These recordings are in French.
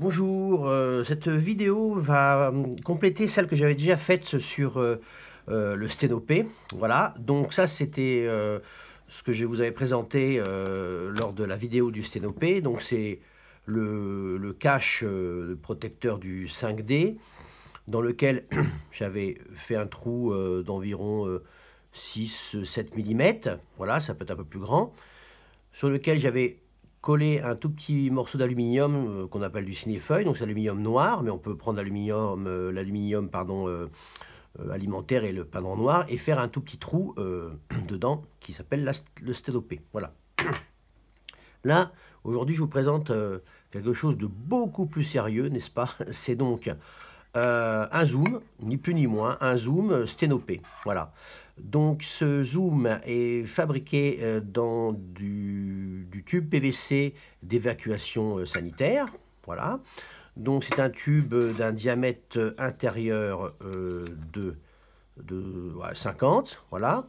Bonjour, euh, cette vidéo va euh, compléter celle que j'avais déjà faite sur euh, le sténopé. Voilà, donc ça c'était ce que je vous avais présenté lors de la vidéo du sténopé. Donc c'est le, cache protecteur du 5D dans lequel j'avais fait un trou d'environ 6-7 mm. Voilà, ça peut être un peu plus grand. Sur lequel j'avais coller un tout petit morceau d'aluminium euh, qu'on appelle du cinéfeuille, donc c'est l'aluminium noir, mais on peut prendre l'aluminium euh, l'aluminium pardon euh, alimentaire et le peindre en noir et faire un tout petit trou dedans qui s'appelle le stélopé. Voilà. Là, aujourd'hui, je vous présente quelque chose de beaucoup plus sérieux, n'est-ce pas C'est donc euh, un zoom, ni plus ni moins, un zoom sténopé. Voilà. Donc ce zoom est fabriqué euh, dans du, tube PVC d'évacuation euh, sanitaire. Voilà. Donc c'est un tube d'un diamètre intérieur de, 50. Voilà.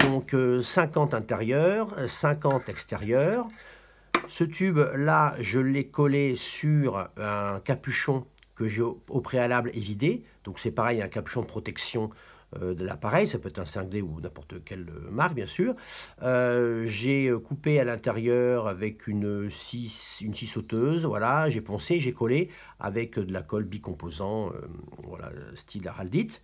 Donc 50 intérieur, 50 extérieur. Ce tube là, je l'ai collé sur un capuchon que j'ai au préalable évidé. Donc c'est pareil, un capuchon de protection euh, de l'appareil, ça peut être un 5D ou n'importe quelle marque bien sûr. Euh, j'ai euh, coupé à l'intérieur avec une scie, une scie sauteuse, voilà, j'ai poncé, j'ai collé avec de la colle bicomposant, voilà, style Haraldite.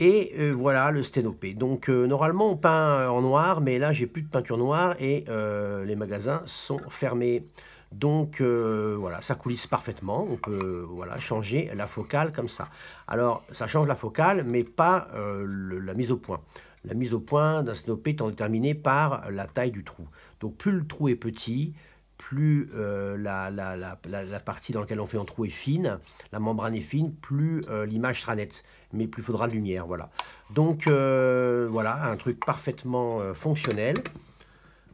Et voilà le sténopé. Donc normalement on peint en noir, mais là j'ai plus de peinture noire et les magasins sont fermés. Donc euh, voilà, ça coulisse parfaitement. On peut voilà, changer la focale comme ça. Alors ça change la focale, mais pas euh, la mise au point. La mise au point d'un snopé étant déterminée par la taille du trou. Donc plus le trou est petit, plus euh, la, la, la, la, partie dans laquelle on fait un trou est fine, la membrane est fine, plus l'image sera nette, mais plus faudra de lumière, voilà. Donc voilà, un truc parfaitement fonctionnel.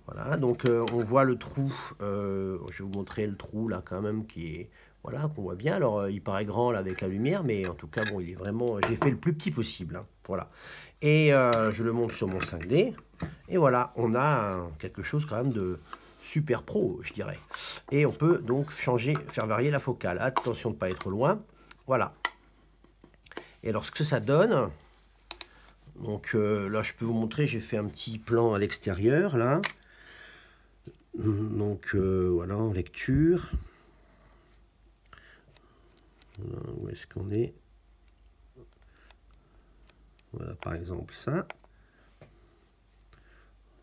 Voilà, donc euh, on voit le trou, euh, je vais vous montrer le trou là quand même qui est, voilà, qu'on voit bien. Alors euh, il paraît grand là avec la lumière, mais en tout cas, bon, il est vraiment, j'ai fait le plus petit possible, hein, voilà. Et je le montre sur mon 5D, et voilà, on a quelque chose quand même de super pro, je dirais. Et on peut donc changer, faire varier la focale. Attention de ne pas être loin, voilà. Et alors ce que ça donne, donc là, je peux vous montrer, j'ai fait un petit plan à l'extérieur, là. Donc euh, voilà, en lecture. où est-ce qu'on est Voilà, par exemple, ça.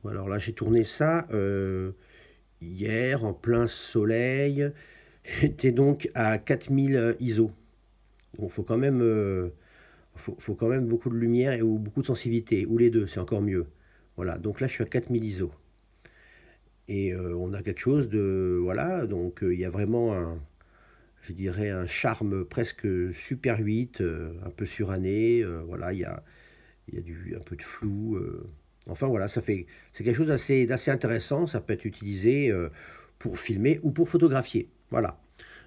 Alors là, j'ai tourné ça euh, hier, en plein soleil. J'étais donc à 4000 ISO. Donc, il faut, quand même, euh, quand même beaucoup de lumière et, ou beaucoup de sensibilité, ou les deux, c'est encore mieux. Voilà, donc là, je suis à 4000 ISO. Et euh, on a quelque chose de... Voilà, donc euh, il y a vraiment un, je dirais, un charme presque super 8, euh, un peu suranné. voilà, il y a, y a du, un peu de flou. enfin, voilà, ça fait, c'est quelque chose d'assez, d'assez intéressant. Ça peut être utilisé pour filmer ou pour photographier. Voilà.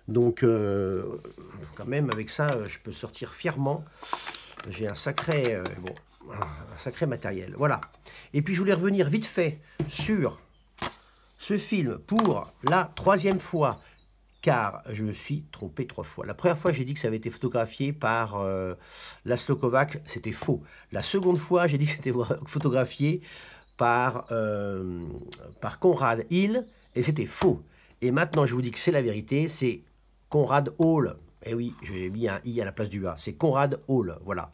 Donc, quand même, avec ça, je peux sortir fièrement. J'ai un sacré, bon, un sacré matériel. Voilà. Et puis, je voulais revenir vite fait sur ce film pour la troisième fois, car je me suis trompé trois fois. La première fois, j'ai dit que ça avait été photographié par euh, Laszlo la c'était faux. La seconde fois, j'ai dit que c'était photographié par, euh, par Conrad Hill, et c'était faux. Et maintenant, je vous dis que c'est la vérité, c'est Conrad Hall, eh oui, j'ai mis un I à la place du A. C'est Conrad Hall, voilà.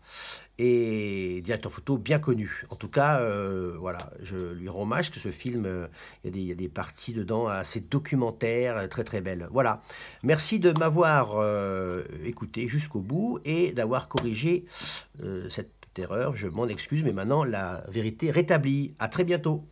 Et directeur photo bien connu. En tout cas, euh, voilà, je lui rends hommage que ce film, euh, il y, a des parties dedans assez documentaires, euh, très très belles. Voilà. Merci de m'avoir écouté jusqu'au bout et d'avoir corrigé cette erreur. Je m'en excuse, mais maintenant la vérité rétablie. À très bientôt.